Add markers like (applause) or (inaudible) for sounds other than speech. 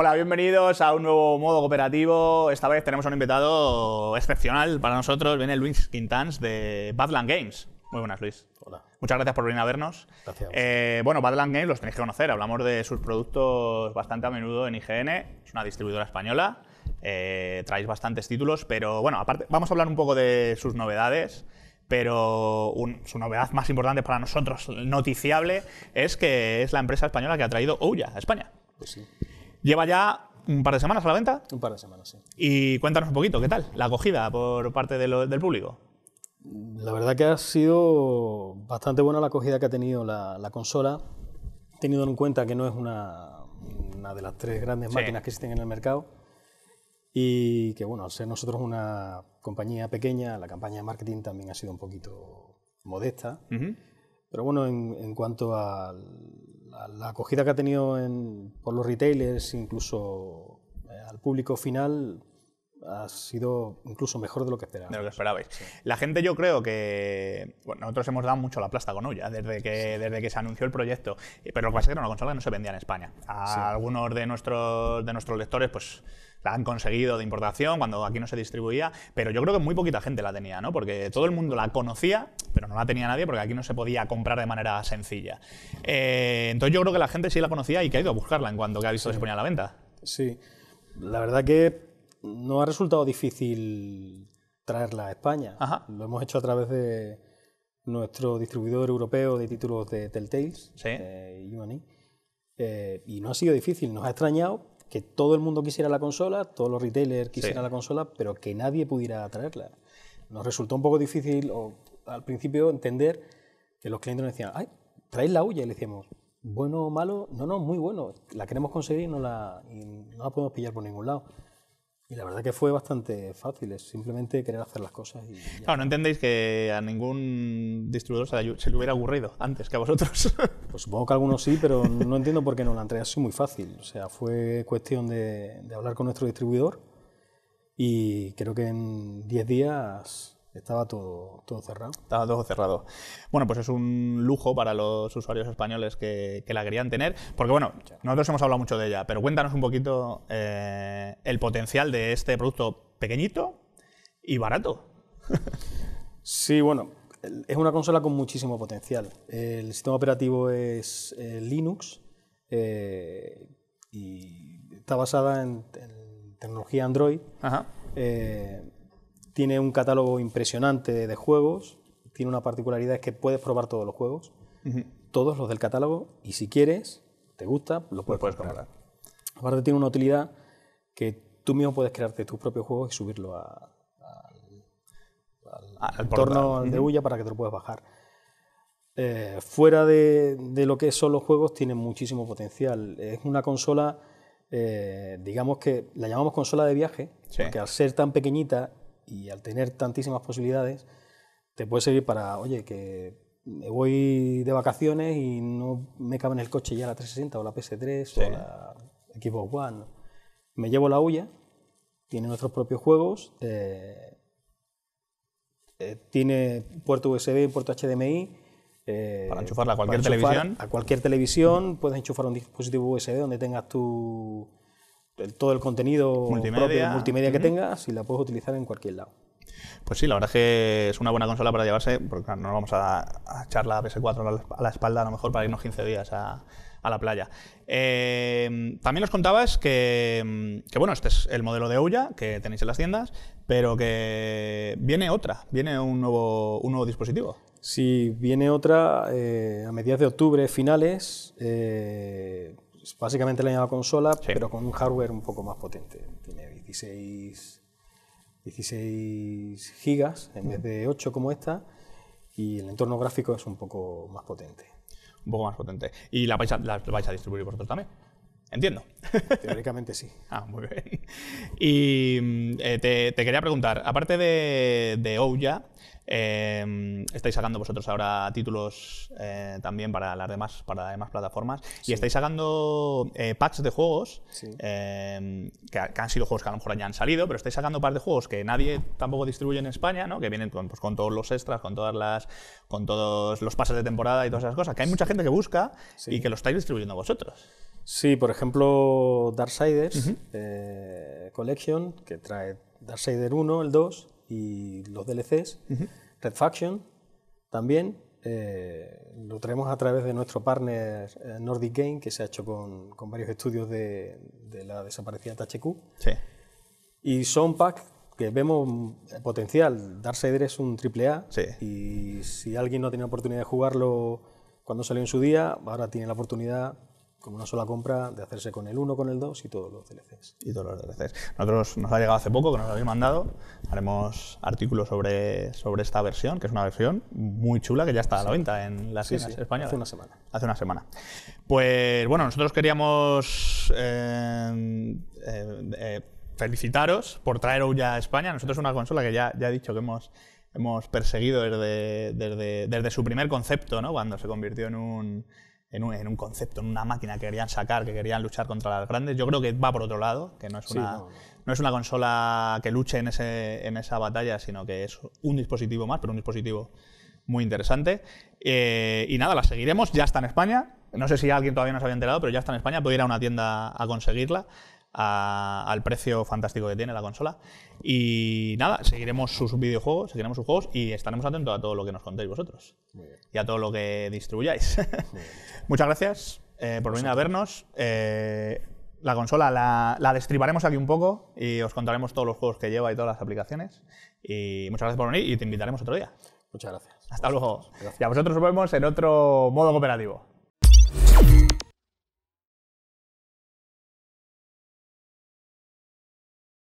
Hola, bienvenidos a un nuevo modo cooperativo. Esta vez tenemos un invitado excepcional para nosotros. Viene Luis Quintans de Badland Games. Muy buenas, Luis. Hola. Muchas gracias por venir a vernos. Gracias. Eh, bueno, Badland Games los tenéis que conocer. Hablamos de sus productos bastante a menudo en IGN. Es una distribuidora española. Eh, traéis bastantes títulos, pero bueno, aparte, vamos a hablar un poco de sus novedades pero su novedad más importante para nosotros, noticiable, es que es la empresa española que ha traído Ouya a España. Pues sí. Lleva ya un par de semanas a la venta. Un par de semanas, sí. Y cuéntanos un poquito, ¿qué tal la acogida por parte del público? La verdad que ha sido bastante buena la acogida que ha tenido la, consola, teniendo en cuenta que no es una, de las tres grandes máquinas que existen en el mercado y que, bueno, al ser nosotros una compañía pequeña, la campaña de marketing también ha sido un poquito modesta. Pero bueno, en, en cuanto al la, acogida que ha tenido en, por los retailers, incluso eh, al público final, ha sido incluso mejor de lo que esperaba. De lo que esperabais. La gente yo creo que... Bueno, nosotros hemos dado mucho la plasta con Ulla desde que, desde que se anunció el proyecto, eh, pero lo que pasa es que era una consola que no se vendía en España. algunos de nuestros, de nuestros lectores, pues la han conseguido de importación cuando aquí no se distribuía, pero yo creo que muy poquita gente la tenía, ¿no? Porque todo el mundo la conocía, pero no la tenía nadie porque aquí no se podía comprar de manera sencilla. Eh, entonces yo creo que la gente sí la conocía y que ha ido a buscarla en cuanto que ha visto que se ponía a la venta. Sí, la verdad que no ha resultado difícil traerla a España. Lo hemos hecho a través de nuestro distribuidor europeo de títulos de Telltales, eh, eh, y no ha sido difícil, nos ha extrañado que todo el mundo quisiera la consola, todos los retailers quisieran la consola, pero que nadie pudiera traerla. Nos resultó un poco difícil al principio entender que los clientes nos decían, ay, traéis la huya, y le decíamos, bueno o malo, no, no, muy bueno, la queremos conseguir no y no la podemos pillar por ningún lado. Y la verdad que fue bastante fácil, es simplemente querer hacer las cosas. Y claro, no entendéis que a ningún distribuidor se le hubiera aburrido antes que a vosotros. (laughs) Pues supongo que algunos sí, pero no entiendo por qué no. La entrega así muy fácil. O sea, fue cuestión de, de hablar con nuestro distribuidor y creo que en 10 días estaba todo, todo cerrado. Estaba todo cerrado. Bueno, pues es un lujo para los usuarios españoles que, la querían tener, porque bueno, nosotros hemos hablado mucho de ella, pero cuéntanos un poquito eh, el potencial de este producto pequeñito y barato. (laughs) sí, bueno, es una consola con muchísimo potencial. El sistema operativo es eh, Linux eh, y está basada en, tecnología Android. Ajá. Tiene un catálogo impresionante de, juegos. Tiene una particularidad es que puedes probar todos los juegos, todos los del catálogo, y si quieres, te gusta, lo puedes, comprar. Aparte tiene una utilidad que tú mismo puedes crearte tus propios juegos y subirlo al, torno ah, entorno de Ulla para que te lo puedas bajar. Eh, fuera de, lo que son los juegos, tiene muchísimo potencial. Es una consola, eh, digamos que la llamamos consola de viaje, porque al ser tan pequeñita y al tener tantísimas posibilidades, te puede servir para, oye, que me voy de vacaciones y no me cabe en el coche ya la 360 o la PS3 o la Xbox One. Me llevo la huya, tiene nuestros propios juegos, eh, eh, tiene puerto USB, puerto HDMI. Eh, para enchufarla a cualquier televisión. A cualquier televisión, puedes enchufar un dispositivo USB donde tengas tu, todo el contenido multimedia, propio, multimedia que tengas y la puedes utilizar en cualquier lado. Pues sí, la verdad es que es una buena consola para llevarse, porque no vamos a, echar la PS4 a la espalda a lo mejor para irnos 15 días a, la playa. Eh, también os contabas que, bueno, este es el modelo de Ouya que tenéis en las tiendas, pero que viene otra, viene un nuevo, un nuevo dispositivo. Sí, viene otra eh, a mediados de octubre, finales. Eh, pues, básicamente la misma consola, pero con un hardware un poco más potente. Tiene 16, gigas en vez de 8 como esta, y el entorno gráfico es un poco más potente. Un poco más potente. ¿Y la vais a, la vais distribuir también? Entiendo. (laughs) Teóricamente sí. ah, muy bien. Y mm, eh, te, quería preguntar, aparte de, de Ouya, Em, estáis sacando vosotros ahora títulos eh, también para las demás, para demás plataformas. Y estáis sacando eh, packs de juegos em, que, han sido juegos que a lo mejor ya han salido, pero estáis sacando par de juegos que nadie tampoco distribuye en España, ¿no? que vienen con, pues, todos los extras, con todas las con todos los pases de temporada y todas esas cosas. Que hay mucha gente que busca y que lo estáis distribuyendo vosotros. Sí, por ejemplo, Darksiders eh, Collection, que trae Darksider 1, el 2 y los DLCs. Red Faction también. Eh, lo traemos a través de nuestro partner eh, Nordic Game, que se ha hecho con, varios estudios de, la desaparecida THQ. Y son packs que vemos potencial. Darksider es un AAA y si alguien no ha tenido oportunidad de jugarlo cuando salió en su día, ahora tiene la oportunidad como una sola compra de hacerse con el 1, con el 2 y todos los DLCs. Y todos los DLCs. Nosotros nos ha llegado hace poco, que nos lo habéis mandado. Haremos artículos sobre, sobre esta versión, que es una versión muy chula que ya está a la venta en las islas españolas. Hace una semana. Hace una semana. Pues bueno, nosotros queríamos eh, eh, eh, felicitaros por traer Ouya a España. Nosotros es una consola que ya, ya he dicho que hemos hemos perseguido desde, desde su primer concepto, ¿no? cuando se convirtió en un, en un, concepto, en una máquina que querían sacar, que querían luchar contra las grandes. Yo creo que va por otro lado, que no es una, no. es una consola que luche en, ese, en esa batalla, sino que es un dispositivo más, pero un dispositivo muy interesante. Eh, y nada, la seguiremos, ya está en España. No sé si alguien todavía nos había enterado, pero ya está en España, puede ir a una tienda a conseguirla al precio fantástico que tiene la consola. Y nada, seguiremos sus videojuegos, seguiremos sus juegos y estaremos atentos a todo lo que nos contéis vosotros y a todo lo que distribuyáis. (laughs) Muchas gracias eh, por venir a vernos. Eh, la consola la, la, destribaremos aquí un poco y os contaremos todos los juegos que lleva y todas las aplicaciones. Y muchas gracias por venir y te invitaremos otro día. Muchas gracias. Hasta luego. Y a vosotros nos vemos en otro modo cooperativo.